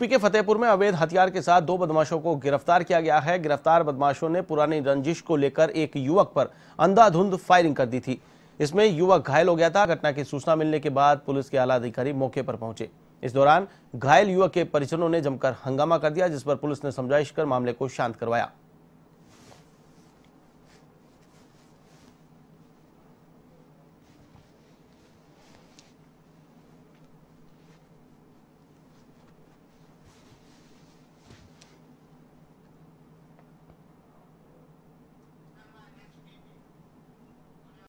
UP के फतेहपुर में अवैध हथियार के साथ दो बदमाशों को गिरफ्तार किया गया है गिरफ्तार बदमाशों ने पुरानी रंजिश को लेकर एक युवक पर अंधाधुंध फायरिंग कर दी थी इसमें युवक घायल हो गया था घटना की सूचना मिलने के बाद पुलिस के आला अधिकारी मौके पर पहुंचे इस दौरान घायल युवक के परिजनों ने जमकर हंगामा कर दिया जिस पर पुलिस ने समझाइश कर मामले को शांत करवाया